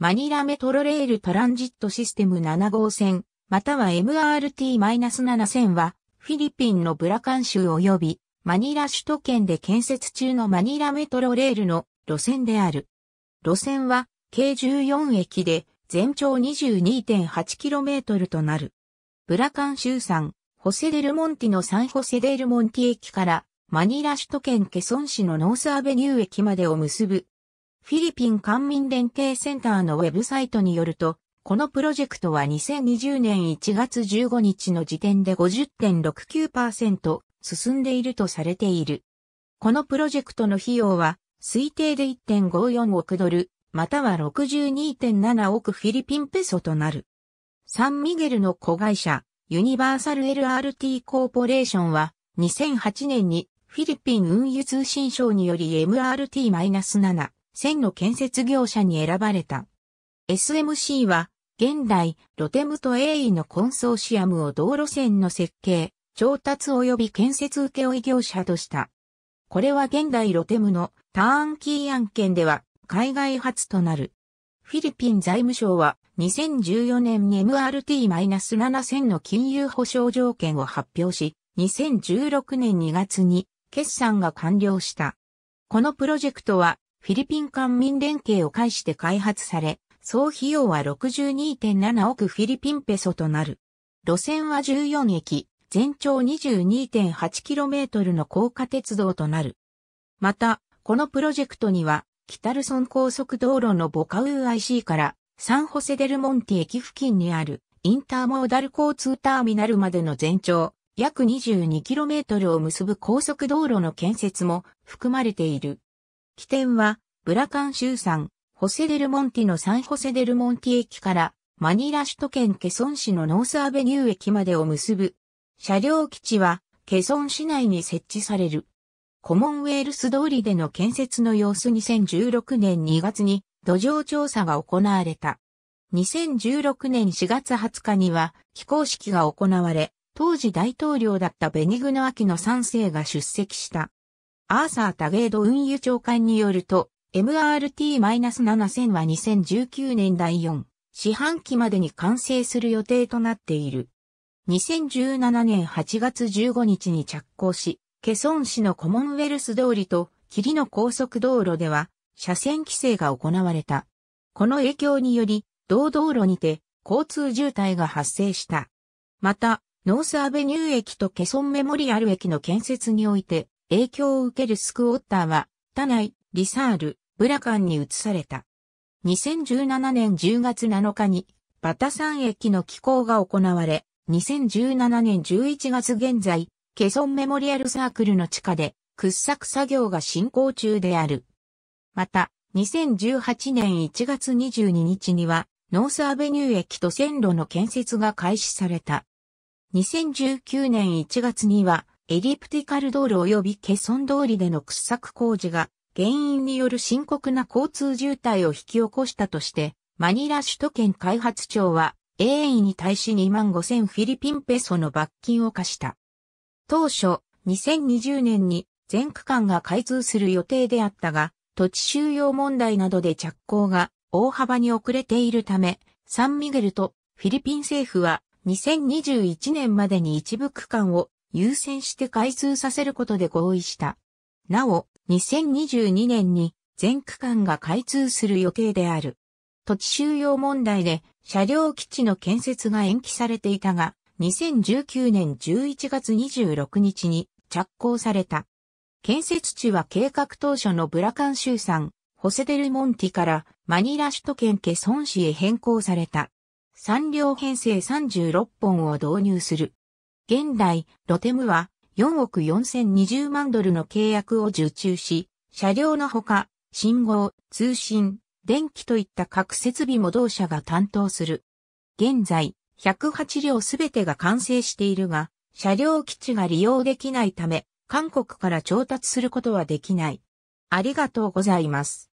マニラメトロレールトランジットシステム7号線、または MRT-7000 は、フィリピンのブラカン州及び、マニラ首都圏で建設中のマニラメトロレールの路線である。路線は、計14駅で、全長 22.8km となる。ブラカン州産、ホセデルモンティのサンホセデルモンティ駅から、マニラ首都圏ケソン市のノースアベニュー駅までを結ぶフィリピン官民連携センターのウェブサイトによると、このプロジェクトは2020年1月15日の時点で50.69%進んでいるとされている。このプロジェクトの費用は推定で1.54億ドル、または62.7億フィリピンペソとなる。サンミゲルの子会社、ユニバーサル LRT コーポレーションは2008年にフィリピン運輸通信省により MRT-7 線の建設業者に選ばれた。SMC は、現代、ロテムと AE のコンソーシアムを道路線の設計、調達及び建設請負業者とした。これは現代ロテムのターンキー案件では海外初となる。フィリピン財務省は2014年に MRT-7000 の金融保障条件を発表し、2016年2月に決算が完了した。このプロジェクトはフィリピン官民連携を介して開発され、総費用は62.7億フィリピンペソとなる。路線は14駅、全長 22.8km の高架鉄道となる。また、このプロジェクトには、北ルソン高速道路のボカウー IC からサンホセデルモンティ駅付近にあるインターモーダル交通ターミナルまでの全長約 22km を結ぶ高速道路の建設も含まれている。起点は、ブラカン州産、ホセデルモンティのサンホセデルモンティ駅から、マニラ首都圏ケソン市のノースアベニュー駅までを結ぶ。車両基地は、ケソン市内に設置される。コモンウェールス通りでの建設の様子2016年2月に土壌調査が行われた。2016年4月20日には非公式が行われ、当時大統領だったベニグアキの3世が出席した。アーサー・タゲード運輸長官によると、MRT-7000 は2019年第4四半期までに完成する予定となっている。2017年8月15日に着工し、ケソン市のコモンウェルス通りと霧の高速道路では車線規制が行われた。この影響により、同道路にて交通渋滞が発生した。また、ノースアベニュー駅とケソンメモリアル駅の建設において、影響を受けるスクウォッターは、他内、リサール、ブラカンに移された。2017年10月7日に、バタ山駅の寄港が行われ、2017年11月現在、ケソンメモリアルサークルの地下で掘削作業が進行中である。また、2018年1月22日には、ノースアベニュー駅と線路の建設が開始された。2019年1月には、エリプティカル道路及びケソン通りでの掘削工事が原因による深刻な交通渋滞を引き起こしたとして、マニラ首都圏開発庁は AA に対し2万5000フィリピンペソの罰金を課した。当初、2020年に全区間が開通する予定であったが、土地収容問題などで着工が大幅に遅れているため、サンミゲルとフィリピン政府は2021年までに一部区間を優先して開通させることで合意した。なお、2022年に全区間が開通する予定である。土地収容問題で車両基地の建設が延期されていたが、2019年11月26日に着工された。建設地は計画当初のブラカン州産、ホセデルモンティからマニラ首都圏ケソン市へ変更された。3両編成36本を導入する。現代、ロテムは4億4020万ドルの契約を受注し、車両のほか、信号、通信、電気といった各設備も同社が担当する。現在、108両すべてが完成しているが、車両基地が利用できないため、韓国から調達することはできない。ありがとうございます。